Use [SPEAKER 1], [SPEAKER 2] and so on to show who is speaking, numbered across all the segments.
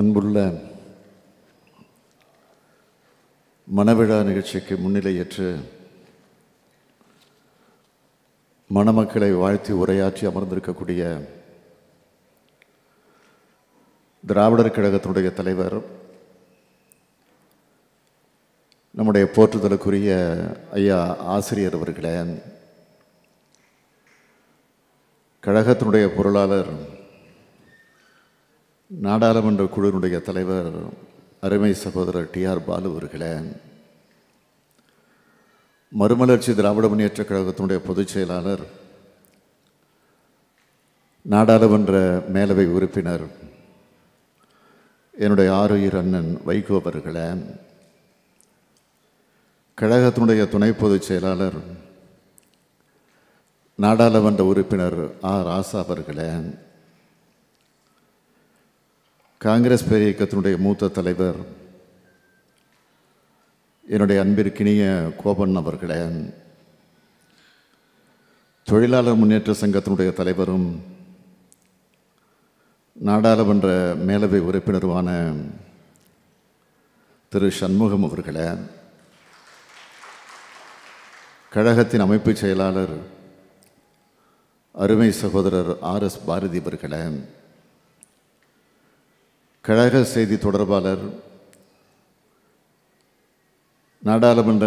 [SPEAKER 1] அன்புள்ள மனவிழா நிகழ்ச்சிக்கு முன்னிலையற்று மணமக்களை வாழ்த்தி உரையாற்றி அமர்ந்திருக்கக்கூடிய திராவிடர் கழகத்தினுடைய தலைவர் நம்முடைய போற்றுதலுக்குரிய ஐயா ஆசிரியர் அவர்களே கழகத்தினுடைய பொருளாளர் நாடாளுமன்ற குழுவினுடைய தலைவர் அருமை சகோதரர் டி ஆர் பாலு அவர்களே மறுமலர்ச்சி திராவிட முன்னேற்ற கழகத்தினுடைய பொதுச் செயலாளர் நாடாளுமன்ற மேலவை உறுப்பினர் என்னுடைய ஆறுயிர் அண்ணன் வைகோ அவர்களே கழகத்தினுடைய துணை பொதுச் செயலாளர் நாடாளுமன்ற உறுப்பினர் ஆ ராசா அவர்களே காங்கிரஸ் பேர் இயக்கத்தினுடைய மூத்த தலைவர் என்னுடைய அன்பிற்கினிய கோபன் அவர்களே தொழிலாளர் முன்னேற்ற சங்கத்தினுடைய தலைவரும் நாடாளுமன்ற மேலவை உறுப்பினருமான திரு சண்முகம் அவர்களே கழகத்தின் அமைப்பு செயலாளர் அருமை சகோதரர் ஆர் எஸ் பாரதி அவர்களே கழக செய்தி தொடர்பாளர் நாடாளுமன்ற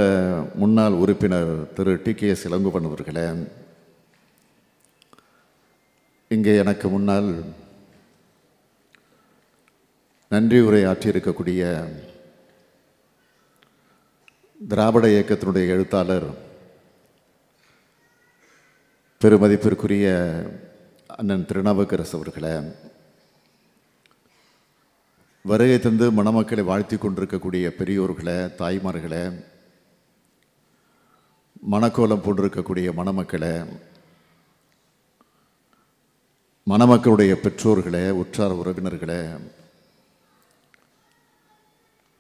[SPEAKER 1] முன்னாள் உறுப்பினர் Thiru T K S Elangovan அவர்களே இங்கே எனக்கு முன்னால் நன்றி ஆற்றியிருக்கக்கூடிய திராவிட இயக்கத்தினுடைய எழுத்தாளர் பெருமதிப்பிற்குரிய அண்ணன் திருநாவுக்கரசு அவர்களே வருகை தந்து மணமக்களை வாழ்த்தி கொண்டிருக்கக்கூடிய பெரியோர்களை தாய்மார்களை மணக்கோலம் போன்றிருக்கக்கூடிய மணமக்களை மணமக்களுடைய பெற்றோர்களை உற்றார் உறவினர்களை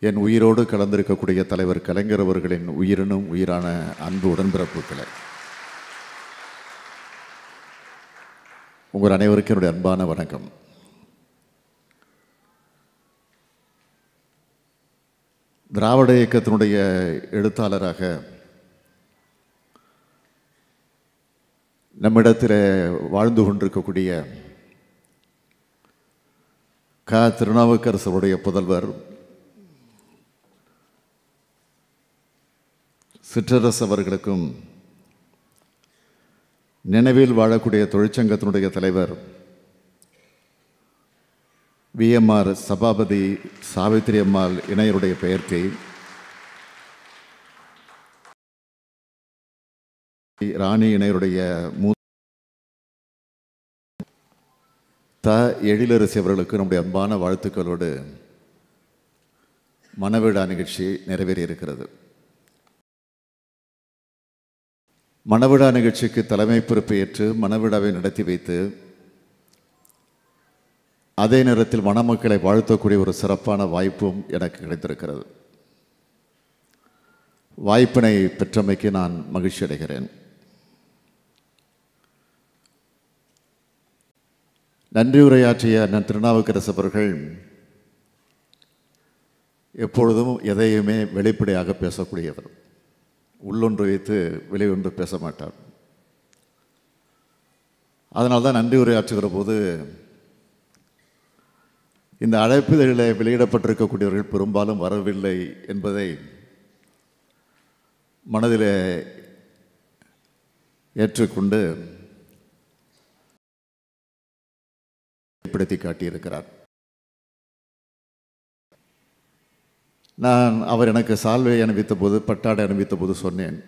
[SPEAKER 1] என் உயிரோடு கலந்திருக்கக்கூடிய தலைவர் கலைஞர் அவர்களின் உயிரினும் உயிரான அன்பு உடன்பிறப்புகளை உங்கள் அனைவருக்கும் என்னுடைய அன்பான வணக்கம் திராவிட இயக்கத்தினுடைய எழுத்தாளராக நம்மிடத்தில் வாழ்ந்து கொண்டிருக்கக்கூடிய க திருநாவுக்கரசருடைய புதல்வர் சிற்றரசு அவர்களுக்கும் நினைவில் வாழக்கூடிய தொழிற்சங்கத்தினுடைய தலைவர் விஎம்ஆர் சபாபதி சாவித்ரி அம்மாள் இணையருடைய பெயர்க்கை ராணி இணையருடைய மூ த எழிலரசி அவர்களுக்கு நம்முடைய அன்பான வாழ்த்துக்களோடு மணவிழா நிகழ்ச்சி நிறைவேறி இருக்கிறது மணவிழா நிகழ்ச்சிக்கு தலைமை பொறுப்பு ஏற்று மணவிழாவை நடத்தி வைத்து அதே நேரத்தில் வனமக்களை வாழ்த்தக்கூடிய ஒரு சிறப்பான வாய்ப்பும் எனக்கு கிடைத்திருக்கிறது வாய்ப்பினை பெற்றமைக்கு நான் மகிழ்ச்சி அடைகிறேன் நன்றி உரையாற்றிய அண்ணன் திருநாவுக்கரசு எப்பொழுதும் எதையுமே வெளிப்படையாக பேசக்கூடியவர் உள்ளொன்று வைத்து வெளியொன்று பேச மாட்டார் அதனால்தான் நன்றி உரையாற்றுகிற போது இந்த அழைப்பிதழில் வெளியிடப்பட்டிருக்கக்கூடியவர்கள் பெரும்பாலும் வரவில்லை என்பதை மனதில் ஏற்றுக்கொண்டு வெளிப்படுத்தி காட்டியிருக்கிறார் நான் அவர் எனக்கு சால்வை அனுப்பித்த போது பட்டாடை அனுப்பித்த போது சொன்னேன்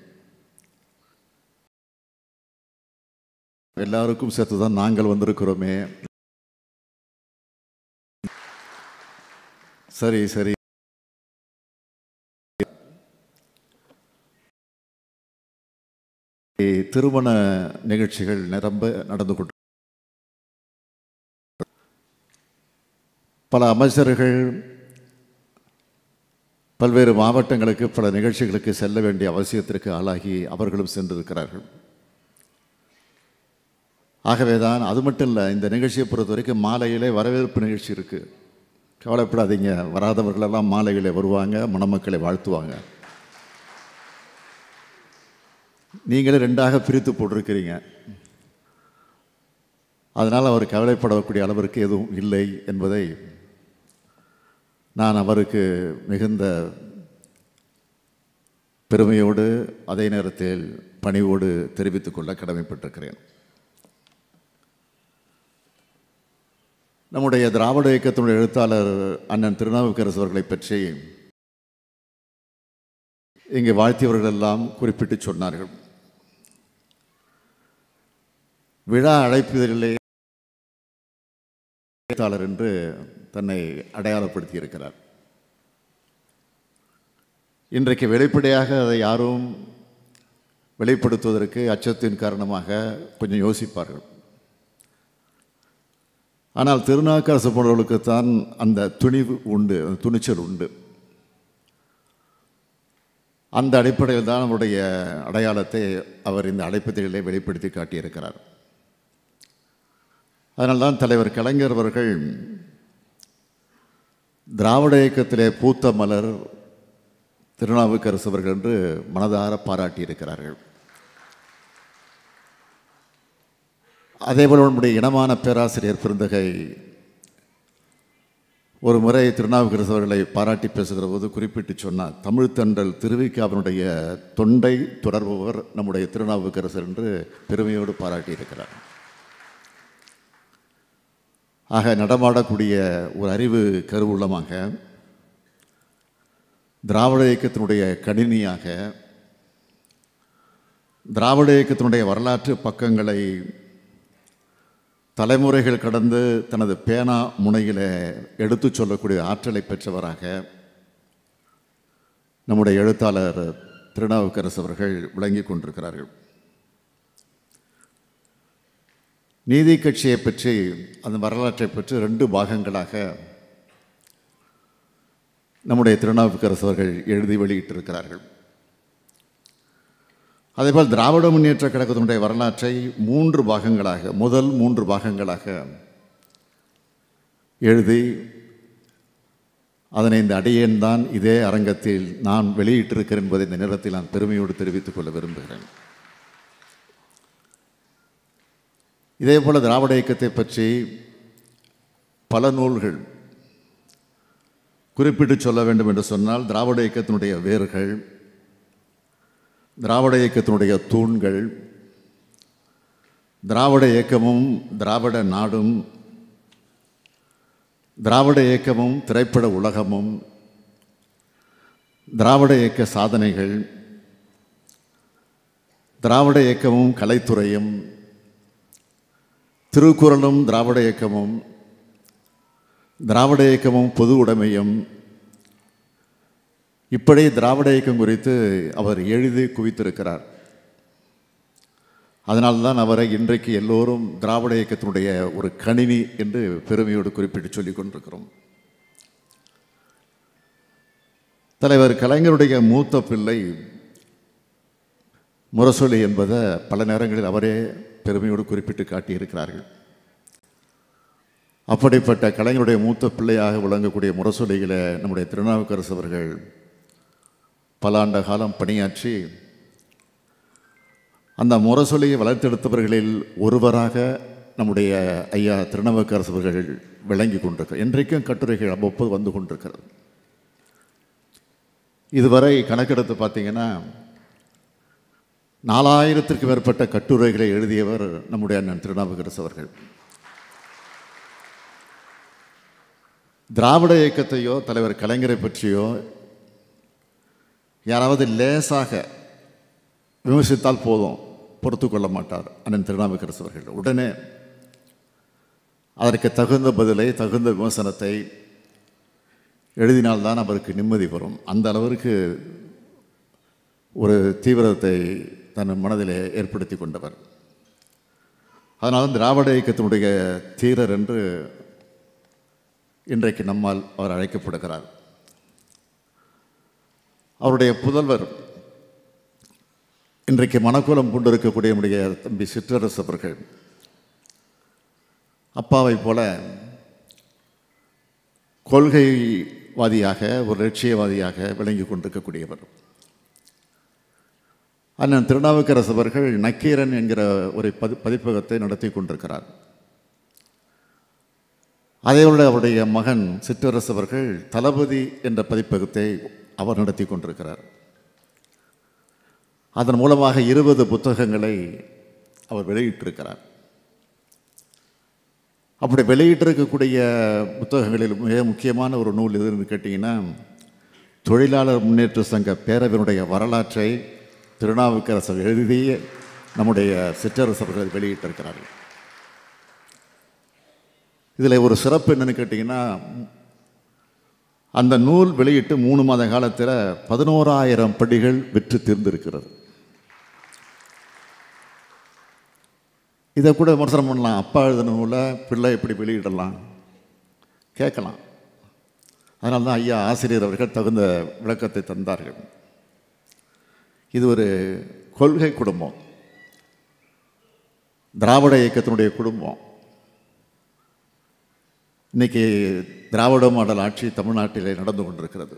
[SPEAKER 1] எல்லாருக்கும் சேர்த்து தான் நாங்கள் வந்திருக்கிறோமே சரி சரி திருமண நிகழ்ச்சிகள் நிரம்ப நடந்து கொண்டு பல அமைச்சர்கள் பல்வேறு மாவட்டங்களுக்கு பல நிகழ்ச்சிகளுக்கு செல்ல வேண்டிய அவசியத்திற்கு ஆளாகி அவர்களும் சென்றிருக்கிறார்கள் ஆகவே தான் அது மட்டும் இல்லை இந்த நிகழ்ச்சியை பொறுத்த வரைக்கும் மாலையிலே வரவேற்பு நிகழ்ச்சி இருக்குது கவலைப்படாதீங்க வராதவர்களெல்லாம் மாலைகளை வருவாங்க மணமக்களை வாழ்த்துவாங்க நீங்களே ரெண்டாக பிரித்து போட்டிருக்கிறீங்க அதனால் அவர் கவலைப்படக்கூடிய அளவிற்கு எதுவும் இல்லை என்பதை நான் அவருக்கு மிகுந்த பெருமையோடு அதே நேரத்தில் பணிவோடு தெரிவித்துக்கொள்ள கடமைப்பட்டிருக்கிறேன் நம்முடைய திராவிட இயக்கத்தினுடைய எழுத்தாளர் அண்ணன் திருநாவுக்கரசு அவர்களை பற்றி இங்கே வாழ்த்தியவர்கள் எல்லாம் குறிப்பிட்டு சொன்னார்கள் விழா அழைப்பதிலே எழுத்தாளர் என்று தன்னை அடையாளப்படுத்தி இருக்கிறார் இன்றைக்கு வெளிப்படையாக அதை யாரும் வெளிப்படுத்துவதற்கு அச்சத்தின் காரணமாக கொஞ்சம் யோசிப்பார்கள் ஆனால் திருநாக்கரசு தான் அந்த துணிவு உண்டு அந்த துணிச்சல் உண்டு அந்த அடிப்படையில் தான் அவருடைய அடையாளத்தை அவர் இந்த அடைப்பதிலே வெளிப்படுத்தி காட்டியிருக்கிறார் அதனால்தான் தலைவர் கலைஞர் அவர்கள் திராவிட இயக்கத்திலே பூத்த மலர் திருநாவுக்கரசு அவர்கள் என்று மனதார பாராட்டியிருக்கிறார்கள் அதேபோல் உன்னுடைய இனமான பேராசிரியர் பிருந்தகை ஒரு முறை திருநாவுக்கரசு அவர்களை பாராட்டி பேசுகிற போது குறிப்பிட்டு சொன்னார் தமிழ் தண்டல் திருவிக்கு அவனுடைய தொண்டை தொடர்பவர் நம்முடைய திருநாவுக்கரசர் என்று பெருமையோடு பாராட்டியிருக்கிறார் ஆக நடமாடக்கூடிய ஒரு அறிவு கருவுள்ளமாக திராவிட இயக்கத்தினுடைய கணினியாக திராவிட இயக்கத்தினுடைய வரலாற்று பக்கங்களை தலைமுறைகள் கடந்து தனது பேனா முனையில் எடுத்து சொல்லக்கூடிய ஆற்றலை பெற்றவராக நம்முடைய எழுத்தாளர் திருநாவுக்கரசு அவர்கள் விளங்கி கொண்டிருக்கிறார்கள் நீதி கட்சியை பற்றி அந்த வரலாற்றை பற்றி ரெண்டு பாகங்களாக நம்முடைய திருநாவுக்கரசு அவர்கள் எழுதி வெளியிட்டிருக்கிறார்கள் அதேபோல் திராவிட முன்னேற்ற கழகத்தினுடைய வரலாற்றை மூன்று பாகங்களாக முதல் மூன்று பாகங்களாக எழுதி அதனை இந்த அடியேன் தான் இதே அரங்கத்தில் நான் வெளியிட்டிருக்கிறேன் என்பதை இந்த நேரத்தில் நான் பெருமையோடு தெரிவித்துக் கொள்ள விரும்புகிறேன் இதேபோல் திராவிட இயக்கத்தை பற்றி பல நூல்கள் குறிப்பிட்டு சொல்ல வேண்டும் என்று சொன்னால் திராவிட இயக்கத்தினுடைய வேர்கள் திராவிட இயக்கத்தினுடைய தூண்கள் திராவிட இயக்கமும் திராவிட நாடும் திராவிட இயக்கமும் திரைப்பட உலகமும் திராவிட இயக்க சாதனைகள் திராவிட இயக்கமும் கலைத்துறையும் திருக்குறளும் திராவிட இயக்கமும் திராவிட இயக்கமும் பொது உடைமையும் இப்படி திராவிட இயக்கம் குறித்து அவர் எழுதி குவித்திருக்கிறார் அதனால்தான் அவரை இன்றைக்கு எல்லோரும் திராவிட இயக்கத்தினுடைய ஒரு கணினி என்று பெருமையோடு குறிப்பிட்டு சொல்லிக் கொண்டிருக்கிறோம் தலைவர் கலைஞருடைய மூத்த பிள்ளை முரசொலி என்பதை பல நேரங்களில் அவரே பெருமையோடு குறிப்பிட்டு காட்டியிருக்கிறார்கள் அப்படிப்பட்ட கலைஞருடைய மூத்த பிள்ளையாக விளங்கக்கூடிய முரசொலிகளை நம்முடைய திருநாவுக்கரசு அவர்கள் பல ஆண்ட காலம் பணியாற்றி அந்த முரசொலியை வளர்த்தெடுத்தவர்களில் ஒருவராக நம்முடைய ஐயா திருநவக்கரசவர்கள் விளங்கி கொண்டிருக்கிறார் இன்றைக்கும் கட்டுரைகள் அவ்வப்போது வந்து கொண்டிருக்கிறது இதுவரை கணக்கெடுத்து பார்த்தீங்கன்னா நாலாயிரத்திற்கு மேற்பட்ட கட்டுரைகளை எழுதியவர் நம்முடைய அண்ணன் திருநாவுக்கரசு அவர்கள் திராவிட இயக்கத்தையோ தலைவர் கலைஞரை பற்றியோ யாராவது லேசாக விமர்சித்தால் போதும் பொறுத்து கொள்ள மாட்டார் அண்ணன் திருநாவுக்கரசு உடனே அதற்கு தகுந்த பதிலை தகுந்த விமர்சனத்தை எழுதினால்தான் அவருக்கு நிம்மதி வரும் அந்த அளவிற்கு ஒரு தீவிரத்தை தன் மனதிலே ஏற்படுத்தி கொண்டவர் அதனால் திராவிட இயக்கத்தினுடைய தீரர் என்று இன்றைக்கு நம்மால் அவர் அழைக்கப்படுகிறார் அவருடைய புதல்வர் இன்றைக்கு மனக்குலம் கொண்டிருக்கக்கூடிய நம்முடைய தம்பி சிற்றரசு அவர்கள் அப்பாவை போல கொள்கைவாதியாக ஒரு லட்சியவாதியாக விளங்கி கொண்டிருக்கக்கூடியவர் அண்ணன் திருநாவுக்கரசு அவர்கள் நக்கீரன் என்கிற ஒரு பதி பதிப்பகத்தை நடத்தி கொண்டிருக்கிறார் அதையோடு அவருடைய மகன் சிற்றரசு அவர்கள் தளபதி என்ற பதிப்பகத்தை அவர் நடத்தி கொண்டிருக்கிறார் அதன் மூலமாக இருபது புத்தகங்களை அவர் வெளியிட்டிருக்கிறார் அப்படி வெளியிட்டிருக்கக்கூடிய புத்தகங்களில் மிக முக்கியமான ஒரு நூல் எதுன்னு கேட்டிங்கன்னா தொழிலாளர் முன்னேற்ற சங்க பேரவனுடைய வரலாற்றை திருநாவுக்கரசர் எழுதி நம்முடைய சிற்றரசர்கள் வெளியிட்டிருக்கிறார்கள் இதில் ஒரு சிறப்பு என்னென்னு கேட்டிங்கன்னா அந்த நூல் வெளியிட்டு மூணு மாத காலத்தில் பதினோராயிரம் படிகள் விற்று தீர்ந்திருக்கிறது இதை கூட விமர்சனம் பண்ணலாம் அப்பா எழுதின நூலை பிள்ளை எப்படி வெளியிடலாம் கேட்கலாம் அதனால தான் ஐயா ஆசிரியர் அவர்கள் தகுந்த விளக்கத்தை தந்தார்கள் இது ஒரு கொள்கை குடும்பம் திராவிட இயக்கத்தினுடைய குடும்பம் இன்றைக்கி திராவிட மாடல் ஆட்சி தமிழ்நாட்டிலே நடந்து கொண்டிருக்கிறது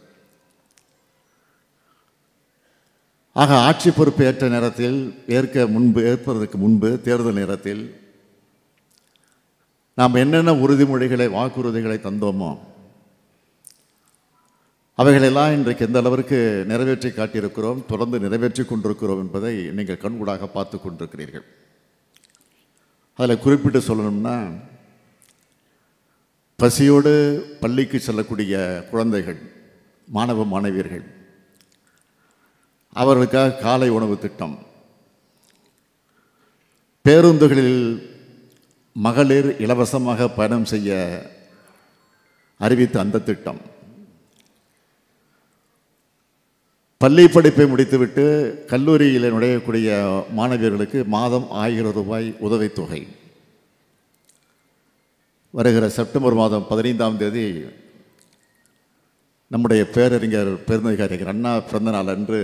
[SPEAKER 1] ஆக ஆட்சி பொறுப்பு ஏற்ற நேரத்தில் ஏற்க முன்பு ஏற்பதற்கு முன்பு தேர்தல் நேரத்தில் நாம் என்னென்ன உறுதிமொழிகளை வாக்குறுதிகளை தந்தோமோ அவைகளெல்லாம் இன்றைக்கு எந்த அளவிற்கு நிறைவேற்றி காட்டியிருக்கிறோம் தொடர்ந்து நிறைவேற்றி கொண்டிருக்கிறோம் என்பதை நீங்கள் கண்கூடாக பார்த்து கொண்டிருக்கிறீர்கள் அதில் குறிப்பிட்டு சொல்லணும்னா பசியோடு பள்ளிக்கு செல்லக்கூடிய குழந்தைகள் மாணவ மாணவியர்கள் அவர்களுக்காக காலை உணவு திட்டம் பேருந்துகளில் மகளிர் இலவசமாக பயணம் செய்ய அறிவித்த அந்த திட்டம் பள்ளி படிப்பை முடித்துவிட்டு கல்லூரியில் நுழையக்கூடிய மாணவியர்களுக்கு மாதம் ஆயிரம் ரூபாய் உதவித்தொகை வருகிற செப்டம்பர் மாதம் பதினைந்தாம் தேதி நம்முடைய பேரறிஞர் பெருந்ததிகாரிகள் அண்ணா பிறந்த நாள் அன்று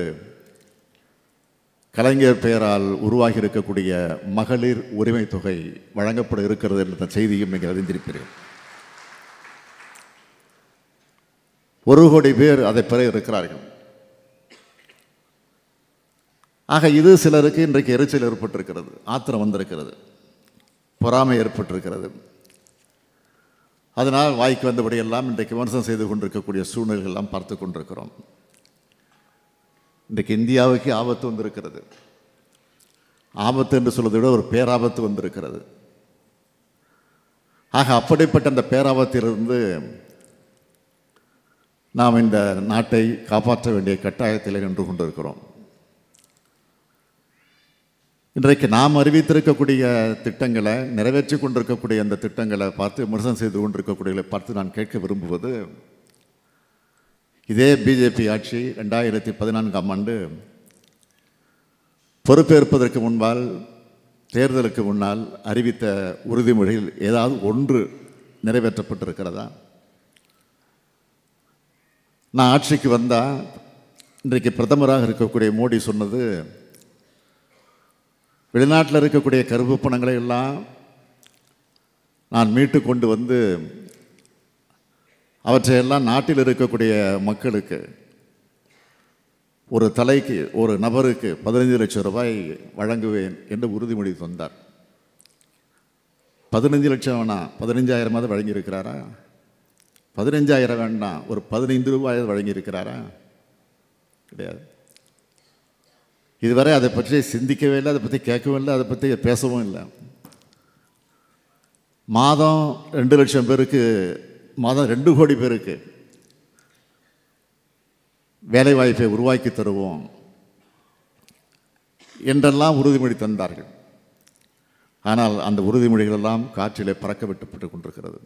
[SPEAKER 1] கலைஞர் பெயரால் உருவாகி இருக்கக்கூடிய மகளிர் உரிமை தொகை வழங்கப்பட இருக்கிறது என்ற செய்தியும் நீங்கள் அறிந்திருப்பீர்கள் ஒரு கோடி பேர் அதை பெற இருக்கிறார்கள் ஆக இது சிலருக்கு இன்றைக்கு எரிச்சல் ஏற்பட்டிருக்கிறது ஆத்திரம் வந்திருக்கிறது பொறாமை ஏற்பட்டிருக்கிறது அதனால் வாய்க்கு வந்தபடியெல்லாம் இன்றைக்கு விமர்சனம் செய்து கொண்டிருக்கக்கூடிய சூழ்நிலைகள்லாம் பார்த்து கொண்டிருக்கிறோம் இன்றைக்கு இந்தியாவுக்கு ஆபத்து வந்திருக்கிறது ஆபத்து என்று சொல்வதை விட ஒரு பேராபத்து வந்திருக்கிறது ஆக அப்படிப்பட்ட அந்த பேராபத்திலிருந்து நாம் இந்த நாட்டை காப்பாற்ற வேண்டிய கட்டாயத்தில் நின்று கொண்டிருக்கிறோம் இன்றைக்கு நாம் அறிவித்திருக்கக்கூடிய திட்டங்களை நிறைவேற்றி கொண்டிருக்கக்கூடிய அந்த திட்டங்களை பார்த்து விமர்சனம் செய்து கொண்டிருக்கக்கூடியவர்களை பார்த்து நான் கேட்க விரும்புவது இதே பிஜேபி ஆட்சி ரெண்டாயிரத்தி பதினான்காம் ஆண்டு பொறுப்பேற்பதற்கு முன்பால் தேர்தலுக்கு முன்னால் அறிவித்த உறுதிமொழியில் ஏதாவது ஒன்று நிறைவேற்றப்பட்டிருக்கிறதா நான் ஆட்சிக்கு வந்தால் இன்றைக்கு பிரதமராக இருக்கக்கூடிய மோடி சொன்னது வெளிநாட்டில் இருக்கக்கூடிய கருப்பு பணங்களை எல்லாம் நான் மீட்டு கொண்டு வந்து அவற்றையெல்லாம் நாட்டில் இருக்கக்கூடிய மக்களுக்கு ஒரு தலைக்கு ஒரு நபருக்கு பதினைஞ்சு லட்சம் ரூபாய் வழங்குவேன் என்று உறுதிமொழி தந்தார் பதினைஞ்சு லட்சம் வேணாம் பதினஞ்சாயிரமாவது வழங்கியிருக்கிறாரா பதினஞ்சாயிரம் வேண்டாம் ஒரு பதினைந்து ரூபாயாவது வழங்கியிருக்கிறாரா கிடையாது இதுவரை அதை பற்றி சிந்திக்கவே இல்லை அதை பற்றி கேட்கவும் இல்லை அதை பற்றி பேசவும் இல்லை மாதம் ரெண்டு லட்சம் பேருக்கு மாதம் ரெண்டு கோடி பேருக்கு வேலைவாய்ப்பை உருவாக்கி தருவோம் என்றெல்லாம் உறுதிமொழி தந்தார்கள் ஆனால் அந்த உறுதிமொழிகளெல்லாம் காற்றிலே பறக்க விட்டுப்பட்டு கொண்டிருக்கிறது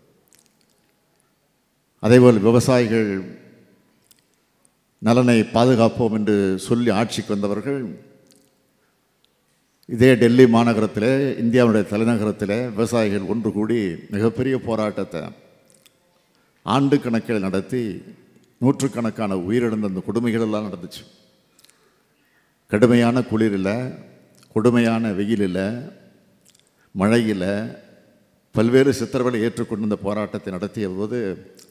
[SPEAKER 1] அதேபோல் விவசாயிகள் நலனை பாதுகாப்போம் என்று சொல்லி ஆட்சிக்கு வந்தவர்கள் இதே டெல்லி மாநகரத்தில் இந்தியாவுடைய தலைநகரத்தில் விவசாயிகள் ஒன்று கூடி மிகப்பெரிய போராட்டத்தை ஆண்டு கணக்கில் நடத்தி நூற்றுக்கணக்கான உயிரிழந்த அந்த கொடுமைகளெல்லாம் நடந்துச்சு கடுமையான குளிரில் கொடுமையான வெயிலில் மழையில் பல்வேறு சித்திரவலை ஏற்றுக்கொண்டு இந்த போராட்டத்தை நடத்திய போது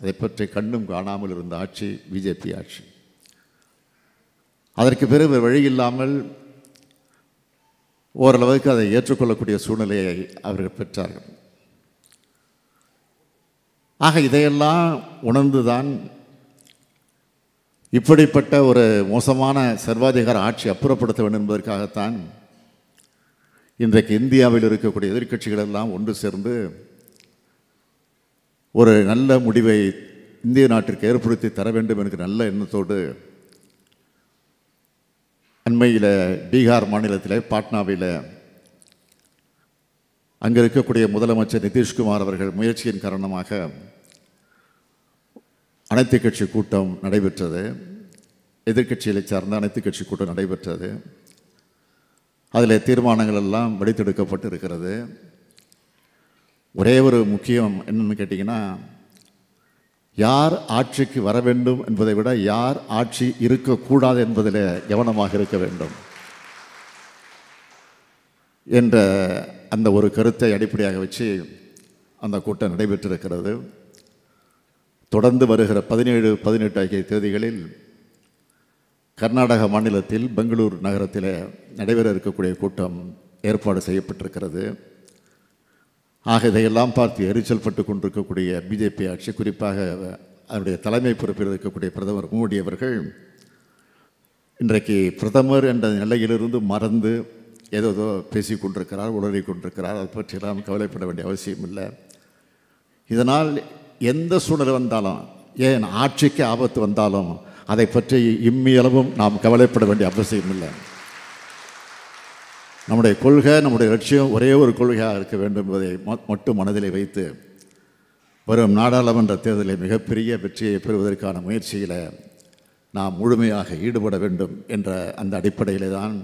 [SPEAKER 1] அதை பற்றி கண்ணும் காணாமல் இருந்த ஆட்சி பிஜேபி ஆட்சி அதற்கு பிறகு வழி இல்லாமல் ஓரளவுக்கு அதை ஏற்றுக்கொள்ளக்கூடிய சூழ்நிலையை அவர்கள் பெற்றார்கள் ஆக இதையெல்லாம் உணர்ந்துதான் இப்படிப்பட்ட ஒரு மோசமான சர்வாதிகார ஆட்சி அப்புறப்படுத்த வேண்டும் என்பதற்காகத்தான் இன்றைக்கு இந்தியாவில் இருக்கக்கூடிய எதிர்கட்சிகள் எல்லாம் ஒன்று சேர்ந்து ஒரு நல்ல முடிவை இந்திய நாட்டிற்கு ஏற்படுத்தி தர வேண்டும் என்கிற நல்ல எண்ணத்தோடு அண்மையில் பீகார் மாநிலத்தில் பாட்னாவில் அங்கே இருக்கக்கூடிய முதலமைச்சர் நிதிஷ்குமார் அவர்கள் முயற்சியின் காரணமாக அனைத்து கட்சி கூட்டம் நடைபெற்றது எதிர்கட்சிகளை சார்ந்த அனைத்து கட்சி கூட்டம் நடைபெற்றது அதில் தீர்மானங்கள் எல்லாம் வெடித்தெடுக்கப்பட்டு இருக்கிறது ஒரே ஒரு முக்கியம் என்னென்னு கேட்டிங்கன்னா யார் ஆட்சிக்கு வர வேண்டும் என்பதை விட யார் ஆட்சி இருக்கக்கூடாது என்பதில் கவனமாக இருக்க வேண்டும் என்ற அந்த ஒரு கருத்தை அடிப்படையாக வச்சு அந்த கூட்டம் நடைபெற்றிருக்கிறது தொடர்ந்து வருகிற பதினேழு பதினெட்டு ஆகிய தேதிகளில் கர்நாடக மாநிலத்தில் பெங்களூர் நகரத்தில் நடைபெற இருக்கக்கூடிய கூட்டம் ஏற்பாடு செய்யப்பட்டிருக்கிறது ஆக இதையெல்லாம் பார்த்து எரிச்சல் பட்டு கொண்டிருக்கக்கூடிய பிஜேபி ஆட்சி குறிப்பாக அவருடைய தலைமை பொறுப்பில் இருக்கக்கூடிய பிரதமர் மோடி அவர்கள் இன்றைக்கு பிரதமர் என்ற நிலையிலிருந்து மறந்து ஏதோ பேசிக் கொண்டிருக்கிறார் உளறி கொண்டிருக்கிறார் அதை பற்றியெல்லாம் கவலைப்பட வேண்டிய அவசியம் இல்லை இதனால் எந்த சூழல் வந்தாலும் ஏன் ஆட்சிக்கு ஆபத்து வந்தாலும் அதை பற்றி இம்மியளவும் நாம் கவலைப்பட வேண்டிய அவசியம் இல்லை நம்முடைய கொள்கை நம்முடைய லட்சியம் ஒரே ஒரு கொள்கையாக இருக்க வேண்டும் என்பதை மட்டும் மனதில் வைத்து வரும் நாடாளுமன்ற தேர்தலில் மிகப்பெரிய வெற்றியை பெறுவதற்கான முயற்சியில் நாம் முழுமையாக ஈடுபட வேண்டும் என்ற அந்த அடிப்படையிலே தான்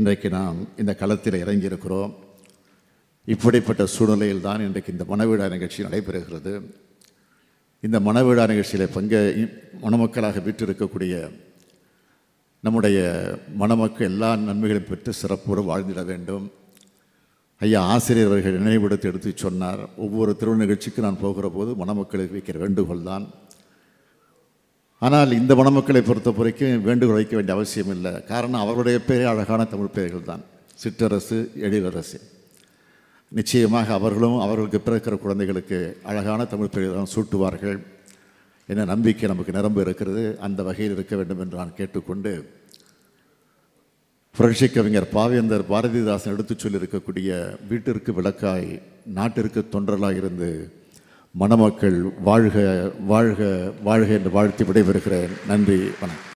[SPEAKER 1] இன்றைக்கு நாம் இந்த களத்தில் இறங்கியிருக்கிறோம் இப்படிப்பட்ட சூழ்நிலையில் தான் இன்றைக்கு இந்த மனவிழா நிகழ்ச்சி நடைபெறுகிறது இந்த மனவிழா நிகழ்ச்சியில் பங்கு மணமக்களாக வீற்றிருக்கக்கூடிய நம்முடைய மணமக்கள் எல்லா நன்மைகளையும் பெற்று சிறப்போடு வாழ்ந்திட வேண்டும் ஐயா ஆசிரியர் அவர்கள் நினைவுபடுத்தி எடுத்து சொன்னார் ஒவ்வொரு திருவிழா நிகழ்ச்சிக்கு நான் போகிற போது மணமக்களுக்கு வைக்கிற வேண்டுகோள் தான் ஆனால் இந்த மணமக்களை பொறுத்த வரைக்கும் வேண்டுகோள் வைக்க வேண்டிய அவசியம் இல்லை காரணம் அவருடைய பேரே அழகான தமிழ் பெயர்கள் தான் சிற்றரசு எழிலரசு நிச்சயமாக அவர்களும் அவர்களுக்கு பிறக்கிற குழந்தைகளுக்கு அழகான தமிழ் பெயர்கள் தான் சூட்டுவார்கள் என்ன நம்பிக்கை நமக்கு நிரம்ப இருக்கிறது அந்த வகையில் இருக்க வேண்டும் என்று நான் கேட்டுக்கொண்டு புரட்சி கவிஞர் பாவேந்தர் பாரதிதாசன் எடுத்துச் சொல்லியிருக்கக்கூடிய வீட்டிற்கு விளக்காய் நாட்டிற்கு தொண்டர்களாக இருந்து மணமக்கள் வாழ்க வாழ்க வாழ்க என்று வாழ்த்தி விடைபெறுகிறேன் நன்றி வணக்கம்